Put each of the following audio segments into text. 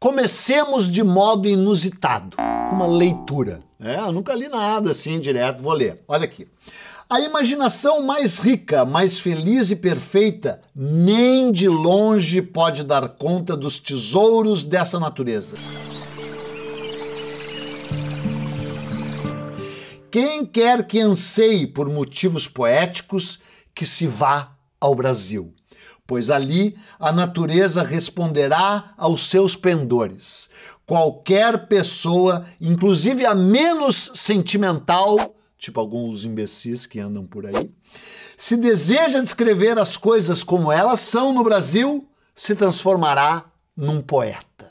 Comecemos de modo inusitado, com uma leitura. É, eu nunca li nada assim direto, vou ler. Olha aqui. A imaginação mais rica, mais feliz e perfeita, nem de longe pode dar conta dos tesouros dessa natureza. Quem quer que anseie por motivos poéticos, que se vá ao Brasil pois ali a natureza responderá aos seus pendores. Qualquer pessoa, inclusive a menos sentimental, tipo alguns imbecis que andam por aí, se deseja descrever as coisas como elas são no Brasil, se transformará num poeta.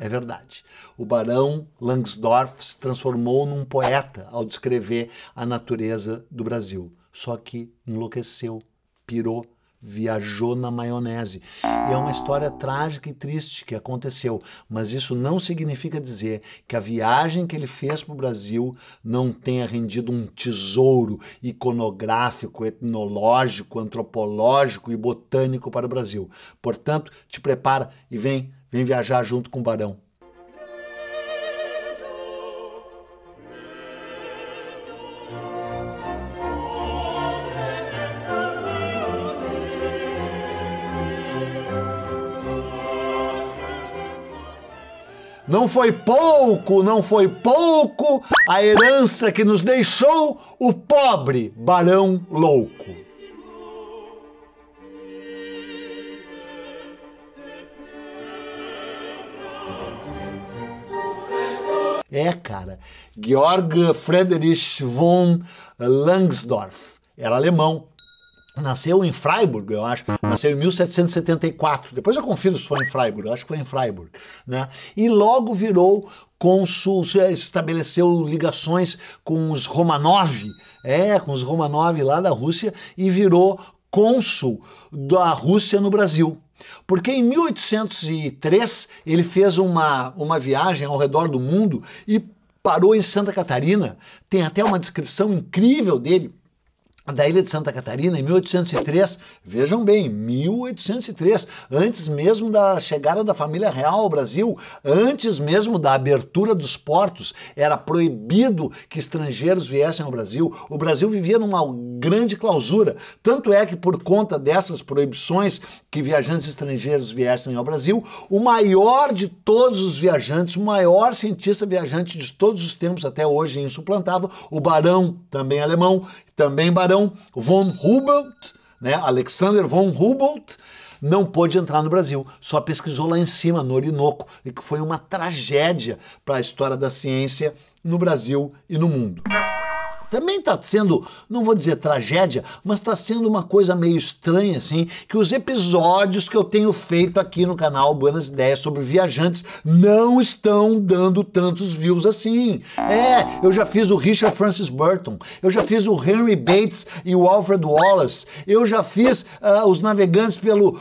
É verdade. O barão Langsdorff se transformou num poeta ao descrever a natureza do Brasil. Só que enlouqueceu, pirou, viajou na maionese. E é uma história trágica e triste que aconteceu, mas isso não significa dizer que a viagem que ele fez para o Brasil não tenha rendido um tesouro iconográfico, etnológico, antropológico e botânico para o Brasil. Portanto, te prepara e vem, vem viajar junto com o Barão. Não foi pouco, não foi pouco a herança que nos deixou o pobre barão louco. É, cara, Georg Friedrich von Langsdorff. Era alemão, Nasceu em Freiburg, eu acho. Nasceu em 1774. Depois eu confiro se foi em Freiburg. Eu acho que foi em Freiburg, né? E logo virou cônsul, estabeleceu ligações com os Romanov, é, com os Romanov lá da Rússia e virou cônsul da Rússia no Brasil. Porque em 1803 ele fez uma, uma viagem ao redor do mundo e parou em Santa Catarina. Tem até uma descrição incrível dele da ilha de Santa Catarina em 1803, vejam bem, 1803, antes mesmo da chegada da família real ao Brasil, antes mesmo da abertura dos portos, era proibido que estrangeiros viessem ao Brasil. O Brasil vivia numa grande clausura. Tanto é que por conta dessas proibições que viajantes estrangeiros viessem ao Brasil, o maior de todos os viajantes, o maior cientista viajante de todos os tempos até hoje insuplantável, o barão, também alemão, também barão então von Humboldt, né, Alexander von Humboldt, não pôde entrar no Brasil, só pesquisou lá em cima, no Orinoco, e que foi uma tragédia para a história da ciência no Brasil e no mundo também está sendo, não vou dizer tragédia, mas está sendo uma coisa meio estranha, assim, que os episódios que eu tenho feito aqui no canal Buenas Ideias sobre viajantes não estão dando tantos views assim. É, eu já fiz o Richard Francis Burton, eu já fiz o Henry Bates e o Alfred Wallace, eu já fiz uh, os navegantes pelo uh,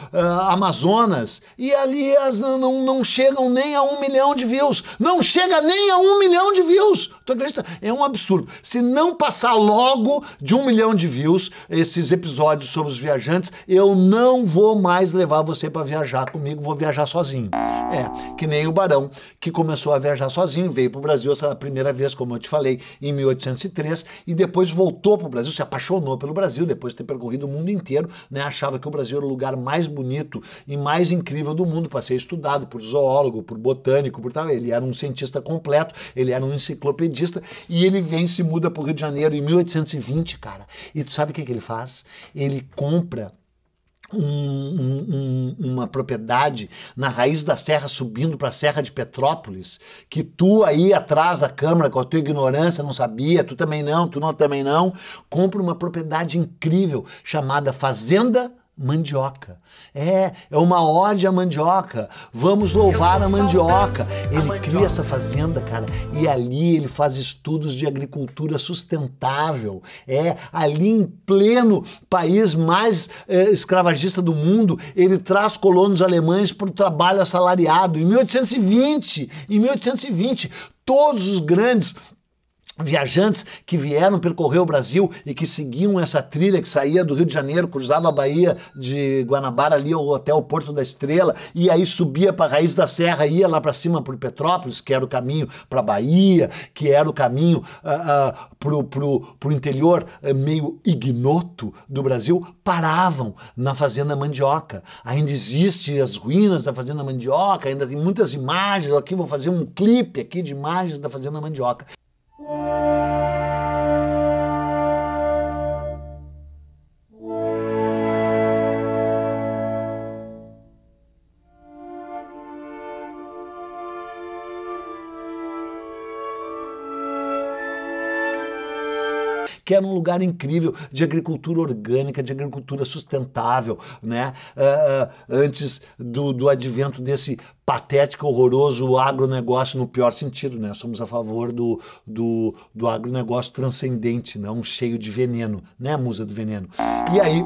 Amazonas, e ali as não, não chegam nem a um milhão de views. Não chega nem a um milhão de views. Tu acredita? É um absurdo. Se não passar logo de um milhão de views esses episódios sobre os viajantes, eu não vou mais levar você para viajar comigo, vou viajar sozinho. É, que nem o Barão, que começou a viajar sozinho, veio para o Brasil essa primeira vez, como eu te falei, em 1803, e depois voltou para o Brasil, se apaixonou pelo Brasil, depois de ter percorrido o mundo inteiro, né? achava que o Brasil era o lugar mais bonito e mais incrível do mundo para ser estudado por zoólogo, por botânico, por tal. Ele era um cientista completo, ele era um enciclopedista, e ele vem se muda para o Rio de Janeiro Janeiro em 1820, cara. E tu sabe o que, que ele faz? Ele compra um, um, uma propriedade na raiz da serra, subindo para a Serra de Petrópolis, que tu aí atrás da câmara, com a tua ignorância, não sabia, tu também não, tu não também não, compra uma propriedade incrível chamada Fazenda mandioca. É, é uma ode à mandioca. Vamos louvar a mandioca. Ele cria essa fazenda, cara, e ali ele faz estudos de agricultura sustentável. É, ali em pleno país mais é, escravagista do mundo, ele traz colonos alemães para o trabalho assalariado. Em 1820, em 1820, todos os grandes viajantes que vieram percorrer o Brasil e que seguiam essa trilha que saía do Rio de Janeiro, cruzava a Bahia de Guanabara ali até o Porto da Estrela e aí subia para a raiz da serra, ia lá para cima por Petrópolis, que era o caminho para Bahia, que era o caminho uh, uh, pro, pro, pro interior uh, meio ignoto do Brasil, paravam na Fazenda Mandioca. Ainda existe as ruínas da Fazenda Mandioca, ainda tem muitas imagens, aqui vou fazer um clipe aqui de imagens da Fazenda Mandioca. Thank you. que era um lugar incrível de agricultura orgânica, de agricultura sustentável, né? Uh, uh, antes do, do advento desse patético, horroroso agronegócio no pior sentido, né? Somos a favor do, do, do agronegócio transcendente, não cheio de veneno, né, musa do veneno. E aí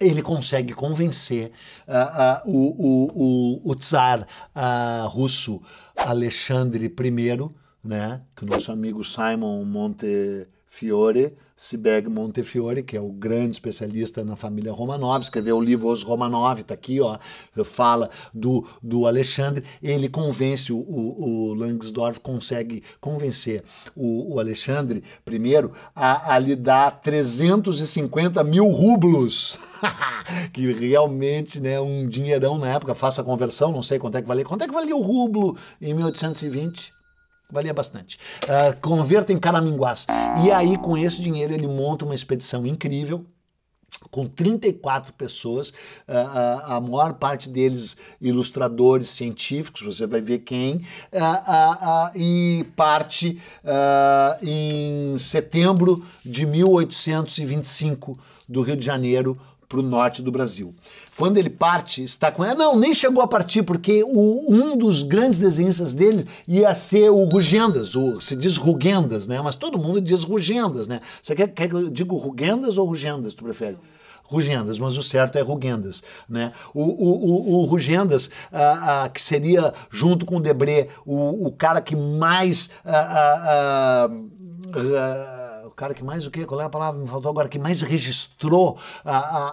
ele consegue convencer uh, uh, o, o, o, o czar uh, russo Alexandre I né? Que o nosso amigo Simon Montefiore, Sibeg Montefiore, que é o grande especialista na família Romanov, escreveu o livro Os Romanov, tá aqui, ó, fala do, do Alexandre, ele convence, o, o, o Langsdorff consegue convencer o, o Alexandre, primeiro, a, a lhe dar 350 mil rublos, que realmente, né, um dinheirão na época, faça a conversão, não sei quanto é que valia, quanto é que valia o rublo em 1820? Valia bastante. Uh, converta em caraminguás. E aí, com esse dinheiro, ele monta uma expedição incrível com 34 pessoas, a, ah, ah, a, maior parte deles ilustradores, científicos, você vai ver quem, e parte em setembro de 1825 do Rio de Janeiro para o norte do Brasil quando ele parte, está com ela. Ah, não, nem chegou a partir, porque o, um dos grandes desenhistas dele ia ser o Rugendas, o, se diz Rugendas, né? Mas todo mundo diz Rugendas, né? Você quer, quer que eu diga Rugendas ou Rugendas, tu prefere? Rugendas, mas o certo é Rugendas, né? O, o, o, o Rugendas, ah, ah, que seria, junto com o Debré, o, o cara que mais... Ah, ah, ah cara que mais o quê? Qual é a palavra? Me faltou agora, que mais registrou a, a,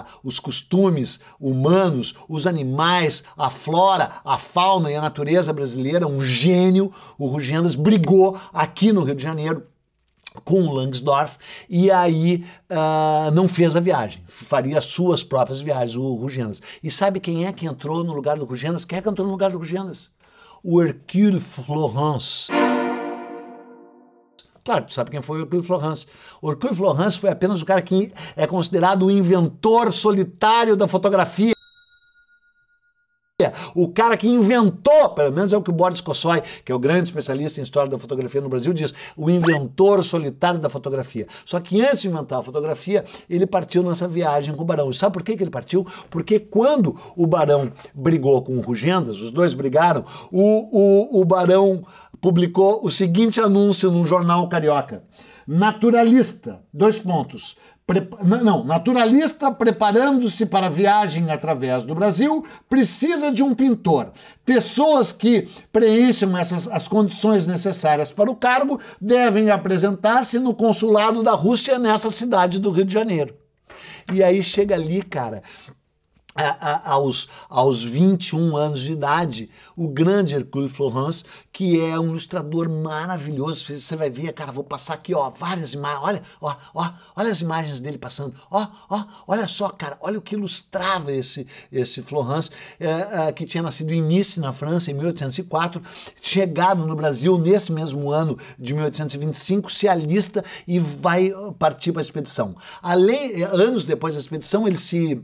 a, os costumes humanos, os animais, a flora, a fauna e a natureza brasileira, um gênio, o Rugendas, brigou aqui no Rio de Janeiro com o Langsdorff e aí uh, não fez a viagem, faria suas próprias viagens, o Rugendas. E sabe quem é que entrou no lugar do Rugendas? Quem é que entrou no lugar do Rugendas? O Hercule Florence. Claro, tu sabe quem foi o Orcliffe Florence. Orcliffe Florence foi apenas o cara que é considerado o inventor solitário da fotografia o cara que inventou, pelo menos é o que o Boris Kossoy, que é o grande especialista em história da fotografia no Brasil, diz, o inventor solitário da fotografia. Só que antes de inventar a fotografia, ele partiu nessa viagem com o Barão. E sabe por que, ele partiu? Porque quando o Barão brigou com o Rugendas, os dois brigaram, o, o, o Barão publicou o seguinte anúncio num jornal carioca. Naturalista, dois pontos. Não, naturalista preparando-se para viagem através do Brasil precisa de um pintor. Pessoas que preencham essas as condições necessárias para o cargo devem apresentar-se no consulado da Rússia nessa cidade do Rio de Janeiro. E aí chega ali, cara, a, a, aos, aos 21 anos de idade, o grande Hercule Florence, que é um ilustrador maravilhoso. Você vai ver, cara, vou passar aqui, ó, várias imagens. Olha, ó, ó, olha as imagens dele passando. Ó, ó, olha só, cara, olha o que ilustrava esse, esse Florence, é, é, que tinha nascido em Nice, na França, em 1804, chegado no Brasil nesse mesmo ano de 1825, se alista e vai partir para a expedição. Além, é, anos depois da expedição, ele se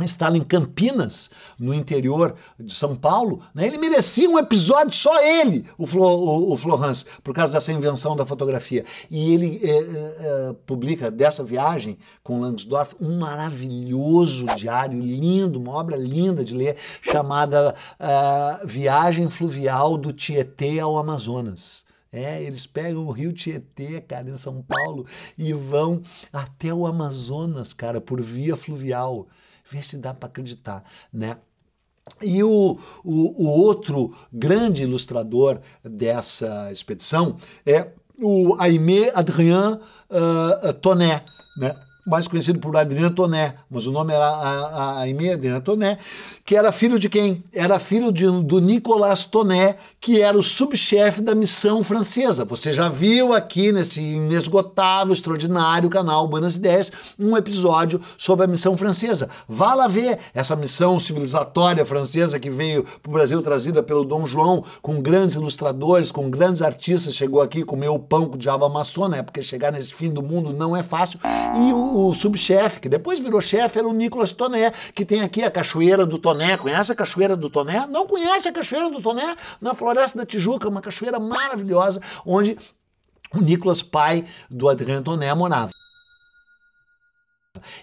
instala em Campinas, no interior de São Paulo, né? ele merecia um episódio só ele, o, Flo, o, o Florence, por causa dessa invenção da fotografia. E ele é, é, publica dessa viagem com Langsdorff um maravilhoso diário, lindo, uma obra linda de ler, chamada uh, Viagem Fluvial do Tietê ao Amazonas. É, eles pegam o Rio Tietê, cara, em São Paulo, e vão até o Amazonas, cara, por via fluvial. Vê se dá para acreditar, né? E o, o, o, outro grande ilustrador dessa expedição é o Aimé Adrien uh, ah, Tonet, né? mais conhecido por Adriano Toné, mas o nome era a, a, Adriano Toné, que era filho de quem? Era filho de, do Nicolas Toné, que era o subchefe da missão francesa. Você já viu aqui nesse inesgotável, extraordinário canal Buenas Ideias um episódio sobre a missão francesa. Vá lá ver essa missão civilizatória francesa que veio para o Brasil trazida pelo Dom João, com grandes ilustradores, com grandes artistas, chegou aqui, comeu o pão com o diabo amassou, né? Porque chegar nesse fim do mundo não é fácil. E o o subchefe, que depois virou chefe, era o Nicolas Toné, que tem aqui a Cachoeira do Toné. Conhece a Cachoeira do Toné? Não conhece a Cachoeira do Toné? Na Floresta da Tijuca, uma cachoeira maravilhosa, onde o Nicolas, pai do Adriano Toné, morava.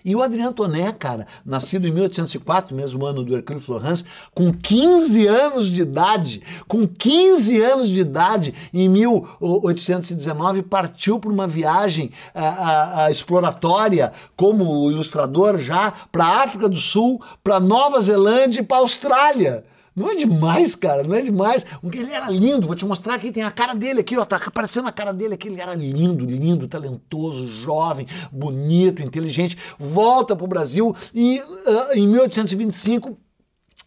E o Adriano Toné, cara, nascido em 1804, mesmo ano do Hercule Florence, com 15 anos de idade, com 15 anos de idade, em 1819, partiu para uma viagem a, ah, a, ah, a ah, exploratória como ilustrador já para a África do Sul, para Nova Zelândia e para a Austrália. Não é demais, cara, não é demais. Ele era lindo, vou te mostrar aqui, tem a cara dele aqui, ó, tá aparecendo a cara dele aqui. Ele era lindo, lindo, talentoso, jovem, bonito, inteligente. Volta pro Brasil e uh, em 1825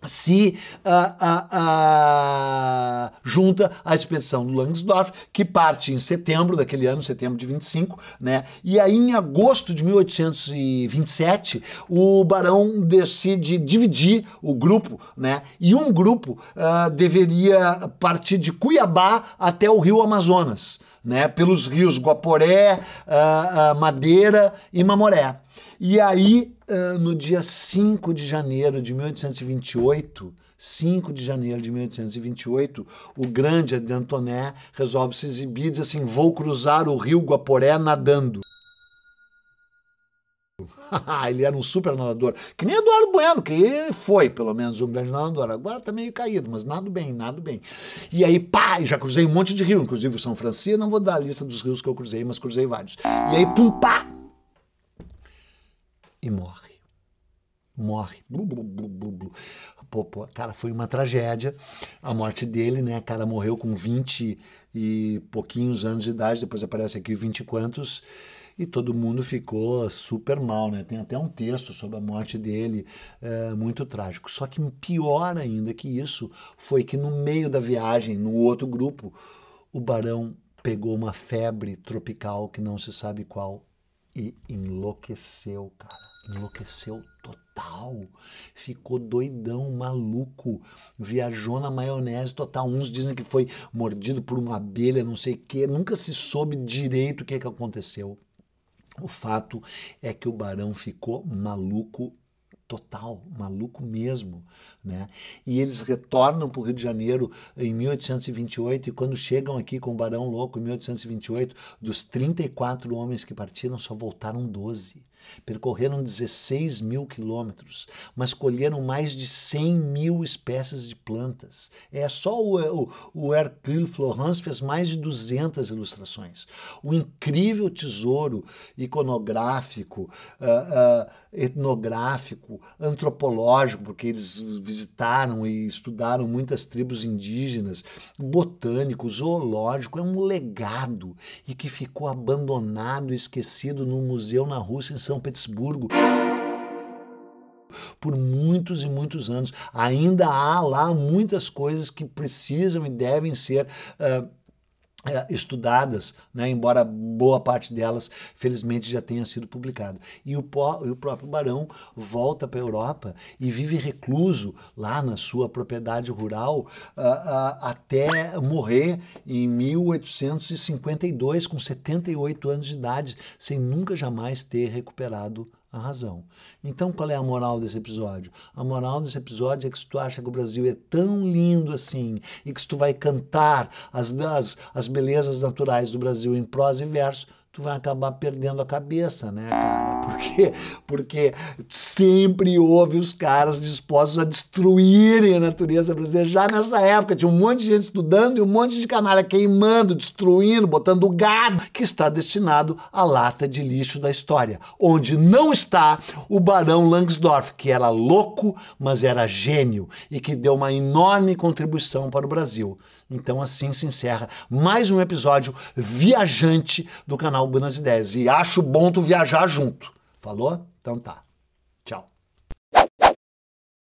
se ah, ah, ah, junta à expedição do Langsdorff, que parte em setembro daquele ano, setembro de 25, né? E aí, em agosto de 1827, o barão decide dividir o grupo, né? E um grupo ah, deveria partir de Cuiabá até o rio Amazonas, né? Pelos rios Guaporé, ah, ah, Madeira e Mamoré. E aí ah, no dia 5 de janeiro de 1828, 5 de janeiro de 1828, o grande Antoné resolve se exibir e diz assim: Vou cruzar o rio Guaporé nadando. ele era um super nadador, que nem Eduardo Bueno, que foi pelo menos um grande nadador. Agora tá meio caído, mas nado bem, nado bem. E aí, pá, já cruzei um monte de rio, inclusive o São Francisco. Não vou dar a lista dos rios que eu cruzei, mas cruzei vários. E aí, pum, pá, e morre. Morre. Blu, blu, blu, blu, blu. Pô, pô, cara, foi uma tragédia a morte dele, né? Cara morreu com 20 e pouquinhos anos de idade, depois aparece aqui 20 e quantos e todo mundo ficou super mal, né? Tem até um texto sobre a morte dele, é, muito trágico. Só que pior ainda que isso foi que no meio da viagem, no outro grupo, o barão pegou uma febre tropical que não se sabe qual e enlouqueceu, cara enlouqueceu total, ficou doidão, maluco, viajou na maionese total. Uns dizem que foi mordido por uma abelha, não sei o que, nunca se soube direito o que, é que aconteceu. O fato é que o barão ficou maluco total, maluco mesmo, né? E eles retornam para o Rio de Janeiro em 1828 e quando chegam aqui com o Barão Louco em 1828, dos 34 homens que partiram, só voltaram 12. Percorreram 16 mil quilômetros, mas colheram mais de 100 mil espécies de plantas. É só o, o, o Hercule Florence fez mais de 200 ilustrações. O incrível tesouro iconográfico, uh, uh, etnográfico, antropológico, porque eles visitaram e estudaram muitas tribos indígenas, botânico, zoológico, é um legado e que ficou abandonado, esquecido no museu na Rússia em São são Petersburgo por muitos e muitos anos. Ainda há lá muitas coisas que precisam e devem ser uh, é, estudadas, né? embora boa parte delas, felizmente, já tenha sido publicado. E o, pó, e o próprio Barão volta para a Europa e vive recluso lá na sua propriedade rural ah, ah, até morrer em 1852, com 78 anos de idade, sem nunca jamais ter recuperado a razão. Então, qual é a moral desse episódio? A moral desse episódio é que se tu acha que o Brasil é tão lindo assim e que se tu vai cantar as, as, as belezas naturais do Brasil em prosa e verso, tu vai acabar perdendo a cabeça, né, cara? Porque, porque sempre houve os caras dispostos a destruírem a natureza brasileira. Já nessa época tinha um monte de gente estudando e um monte de canalha queimando, destruindo, botando gado, que está destinado à lata de lixo da história, onde não está o barão Langsdorff, que era louco, mas era gênio e que deu uma enorme contribuição para o Brasil. Então assim se encerra mais um episódio viajante do canal Buenas Ideias. E acho bom tu viajar junto. Falou? Então tá.